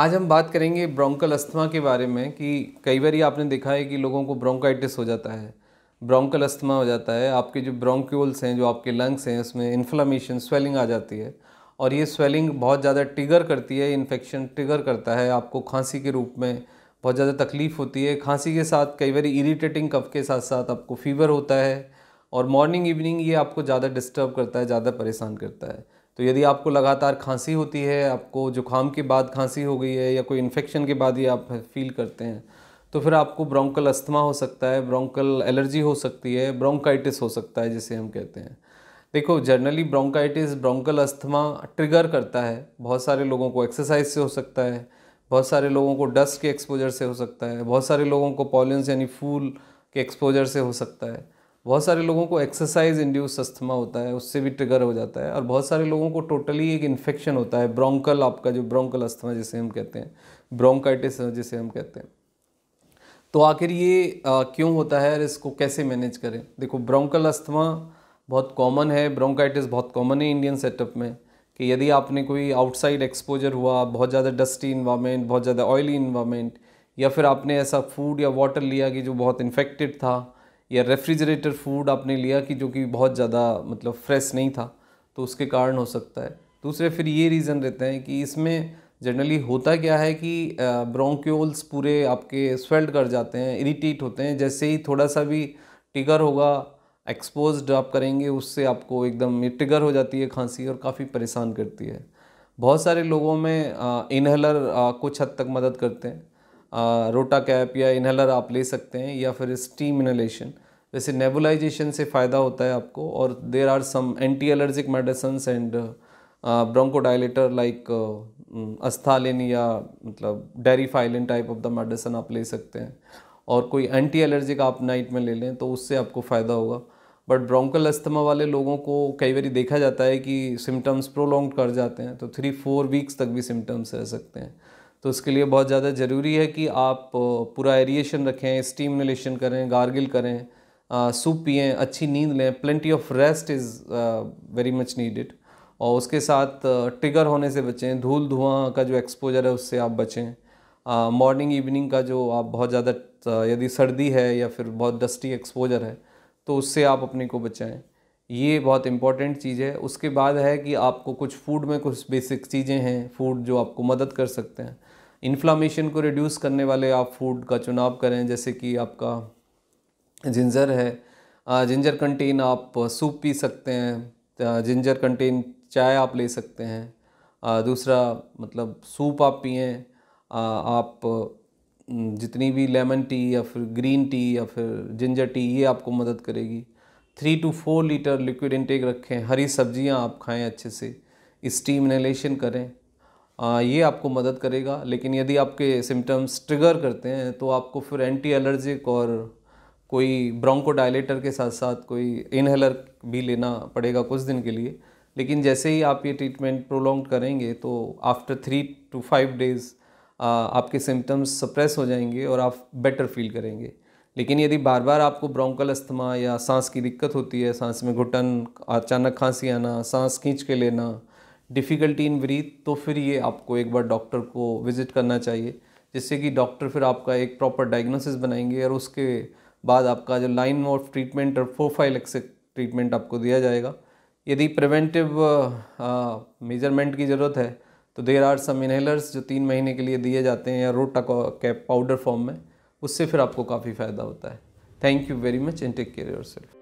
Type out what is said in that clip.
आज हम बात करेंगे ब्रोंकल अस्थमा के बारे में कि कई बार आपने देखा है कि लोगों को ब्रोंकाइटिस हो जाता है ब्रोंकल अस्थमा हो जाता है आपके जो ब्रोंक्यूल्स हैं जो आपके लंग्स हैं उसमें इन्फ्लामेशन स्वेलिंग आ जाती है और ये स्वेलिंग बहुत ज़्यादा ट्रिगर करती है इन्फेक्शन ट्रिगर करता है आपको खांसी के रूप में बहुत ज़्यादा तकलीफ़ होती है खांसी के साथ कई बार इरीटेटिंग कफ के साथ साथ आपको फीवर होता है और मॉर्निंग इवनिंग ये आपको ज़्यादा डिस्टर्ब करता है ज़्यादा परेशान करता है तो यदि आपको लगातार खांसी होती है आपको जुकाम के बाद खांसी हो गई है या कोई इन्फेक्शन के बाद ये आप फील करते हैं तो फिर आपको ब्रोंकल अस्थमा हो सकता है ब्रोंकल एलर्जी हो सकती है ब्रोंकाइटिस हो सकता है जिसे हम कहते हैं देखो generally bronchitis bronchial asthma trigger करता है बहुत सारे लोगों को एक्सरसाइज से हो सकता है बहुत सारे लोगों को डस्ट के एक्सपोजर से हो सकता है बहुत सारे लोगों को पॉलेंस यानी फूल के एक्सपोजर से हो सकता है बहुत सारे लोगों को एक्सरसाइज इंड्यूस अस्थमा होता है उससे भी ट्रिगर हो जाता है और बहुत सारे लोगों को टोटली एक इन्फेक्शन होता है ब्रोंकल आपका जो ब्रोंकल अस्थमा जिसे हम कहते हैं ब्रोंकाइटिस जिसे हम कहते हैं तो आखिर ये आ, क्यों होता है और इसको कैसे मैनेज करें देखो ब्रोंकल अस्थमा बहुत कॉमन है ब्रोंकाइटिस बहुत कॉमन है इंडियन सेटअप में कि यदि आपने कोई आउटसाइड एक्सपोजर हुआ बहुत ज़्यादा डस्टी इन्वायमेंट बहुत ज़्यादा ऑयली इन्वायरमेंट या फिर आपने ऐसा फूड या वाटर लिया कि जो बहुत इन्फेक्टेड था या रेफ्रिजरेटर फूड आपने लिया कि जो कि बहुत ज़्यादा मतलब फ्रेश नहीं था तो उसके कारण हो सकता है दूसरे फिर ये रीज़न रहते हैं कि इसमें जनरली होता क्या है कि ब्रोंक्योल्स पूरे आपके स्वेल्ड कर जाते हैं इरीटेट होते हैं जैसे ही थोड़ा सा भी टिगर होगा एक्सपोज आप करेंगे उससे आपको एकदम टिगर हो जाती है खांसी और काफ़ी परेशान करती है बहुत सारे लोगों में इनहेलर कुछ हद तक मदद करते हैं रोटा कैप या इनहेलर आप ले सकते हैं या फिर स्टीम इनहेलेशन वैसे नेबुलाइजेशन से फ़ायदा होता है आपको और there are some anti allergic medicine and bronchodilator like Asthalin या मतलब Deriphyllin type of the medicine आप ले सकते हैं और कोई एंटी एलर्जिक आप नाइट में ले लें तो उससे आपको फ़ायदा होगा बट ब्रोंकल अस्थमा वाले लोगों को कई बार देखा जाता है कि सिम्टम्स प्रोलोंग कर जाते हैं तो थ्री फोर वीक्स तक भी सिम्टम्स रह सकते हैं तो उसके लिए बहुत ज़्यादा ज़रूरी है कि आप पूरा एरिएशन रखें स्टीमेशन करें गार्गिल करें सूप पिएँ अच्छी नींद लें plenty of rest is very much needed और उसके साथ ट्रिगर होने से बचें धूल धुआं का जो एक्सपोजर है उससे आप बचें मॉर्निंग इवनिंग का जो आप बहुत ज़्यादा यदि सर्दी है या फिर बहुत डस्टी एक्सपोजर है तो उससे आप अपने को बचाएं ये बहुत इंपॉर्टेंट चीज़ है उसके बाद है कि आपको कुछ फूड में कुछ बेसिक चीज़ें हैं फूड जो आपको मदद कर सकते हैं इन्फ्लामेशन को रिड्यूस करने वाले आप फूड का चुनाव करें जैसे कि आपका जिंजर है जिंजर कंटेन आप सूप पी सकते हैं जिंजर कंटेन चाय आप ले सकते हैं दूसरा मतलब सूप आप पिए आप जितनी भी लेमन टी या फिर ग्रीन टी या फिर जिंजर टी ये आपको मदद करेगी three two four litre liquid intake रखें हरी सब्जियां आप खाएं अच्छे से स्टीम इनहेलेशन करें ये आपको मदद करेगा लेकिन यदि आपके सिम्टम्स ट्रिगर करते हैं तो आपको फिर एंटी एलर्जिक और कोई ब्रोंकोडायलेटर के साथ साथ कोई इनहेलर भी लेना पड़ेगा कुछ दिन के लिए लेकिन जैसे ही आप ये ट्रीटमेंट प्रोलॉन्ग करेंगे तो after three to five days आपके सिम्टम्स सप्रेस हो जाएंगे और आप बेटर फील करेंगे लेकिन यदि बार बार आपको ब्रोंकल अस्थमा या सांस की दिक्कत होती है सांस में घुटन अचानक खांसी आना सांस खींच के लेना डिफ़िकल्टी इन ब्रीथ तो फिर ये आपको एक बार डॉक्टर को विज़िट करना चाहिए जिससे कि डॉक्टर फिर आपका एक प्रॉपर डायग्नोसिस बनाएंगे और उसके बाद आपका जो लाइन ऑफ ट्रीटमेंट और प्रोफाइलेक्स ट्रीटमेंट आपको दिया जाएगा यदि प्रिवेंटिव मेजरमेंट की ज़रूरत है तो देर आर सम इनहेलर्स जो तीन महीने के लिए दिए जाते हैं या रोटा कैप पाउडर फॉर्म में उससे फिर आपको काफ़ी फ़ायदा होता है thank you very much and take care your self